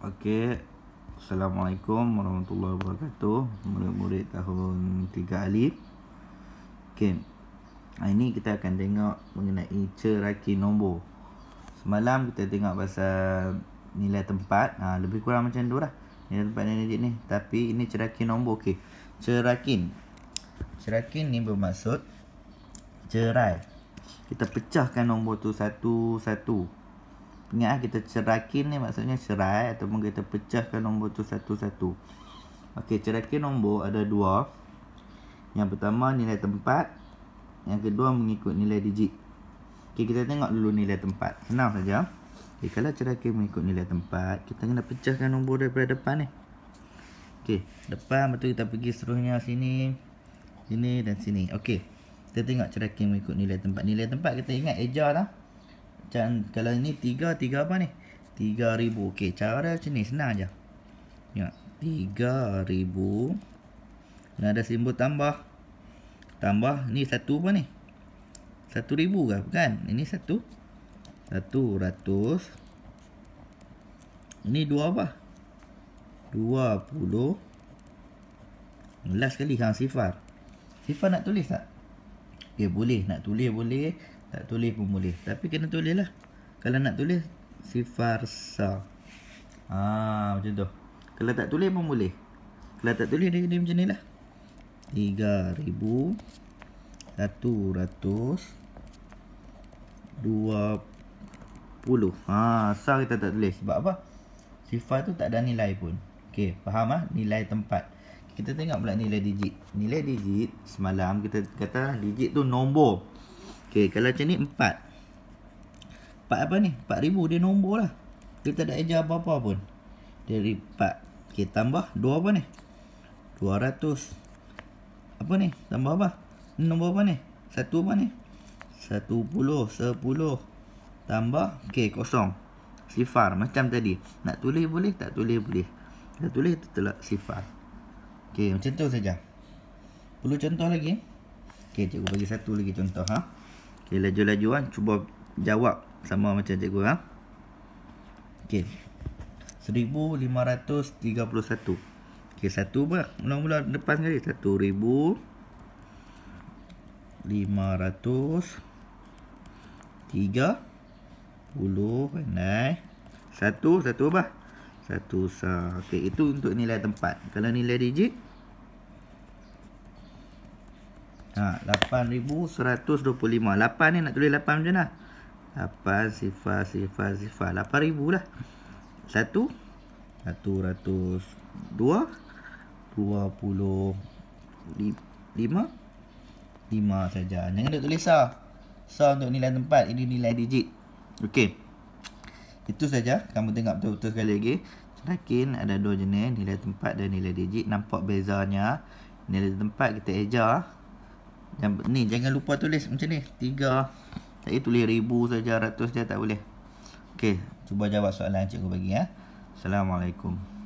Okey. Assalamualaikum warahmatullahi wabarakatuh. Murid-murid tahun 3 Alif. Okey. Ini kita akan tengok mengenai ceraki nombor. Semalam kita tengok pasal nilai tempat. Ha, lebih kurang macam tu lah. Nilai tempat ni ni. Tapi ini ceraki nombor. Okey. Cerakin. Cerakin ni bermaksud cerai. Kita pecahkan nombor tu satu-satu. Ingat kita cerakin ni maksudnya cerai ataupun kita pecahkan nombor tu satu-satu. Okey, cerakin nombor ada dua. Yang pertama nilai tempat, yang kedua mengikut nilai digit. Okey, kita tengok dulu nilai tempat. Senang saja. Okey, kalau cerakin mengikut nilai tempat, kita kena pecahkan nombor daripada depan ni. Okey, depan betul kita pergi seterusnya sini, sini dan sini. Okey. Kita tengok cerakin mengikut nilai tempat. Nilai tempat kita ingat eja dah. Dan kalau ni tiga tiga apa ni? ribu Okey, cara macam ni senang aje. Ya, ribu ni ada simbol tambah. Tambah ni satu apa ni? 1000 ke kan Ini satu. 100. Ini dua apa? dua puluh Last kali kan sifar. Sifar nak tulis tak? Okey, boleh nak tulis boleh. Tak tulis pun boleh. Tapi kena tulis lah. Kalau nak tulis, sifarsa. Haa, macam tu. Kalau tak tulis pun boleh. Kalau tak tulis, dia, dia macam ni lah. 3,120. Haa, sa kita tak tulis. Sebab apa? Sifar tu tak ada nilai pun. Okey, faham lah? Nilai tempat. Kita tengok pula nilai digit. Nilai digit, semalam kita kata digit tu Nombor. Okay, kalau macam ni 4. 4 apa ni? ribu dia nombor lah. Dia tak ada eja apa-apa pun. Dari 4. Okey, tambah dua apa ni? ratus Apa ni? Tambah apa? Nombor apa ni? Satu apa ni? puluh sepuluh. Tambah, okay kosong. Sifar macam tadi. Nak tulis boleh, tak tulis boleh. Nak tulis tetap sifar. Okay, macam tu saja. Perlu contoh lagi. Okay, cikgu bagi satu lagi contoh. Ha? Okey, laju-laju ah. Cuba jawab sama macam cikgu ah. Okey. 1531. Okey, satu pula. Mula-mula depan sekali. 1000 tiga puluh 10 nah. satu satu apa? satu sa. Okey, itu untuk nilai tempat. Kalau nilai digit 8,125. Ha, 8 ni nak tulis 8 macam mana? 8 sifar sifar sifar. 8,000 lah. 1. 102. 25. 5 saja. Jangan nak tulis sah. Sah untuk nilai tempat. Ini nilai digit. Okey. Itu saja. Kamu tengok betul-betul sekali lagi. Cerakin ada dua jenis. Nilai tempat dan nilai digit. Nampak bezanya. Nilai tempat kita ejar. Yang ni jangan lupa tulis macam ni. 3. Tak tulis ribu saja, ratus dia tak boleh. Okey, cuba jawab soalan cikgu bagi ya. Assalamualaikum.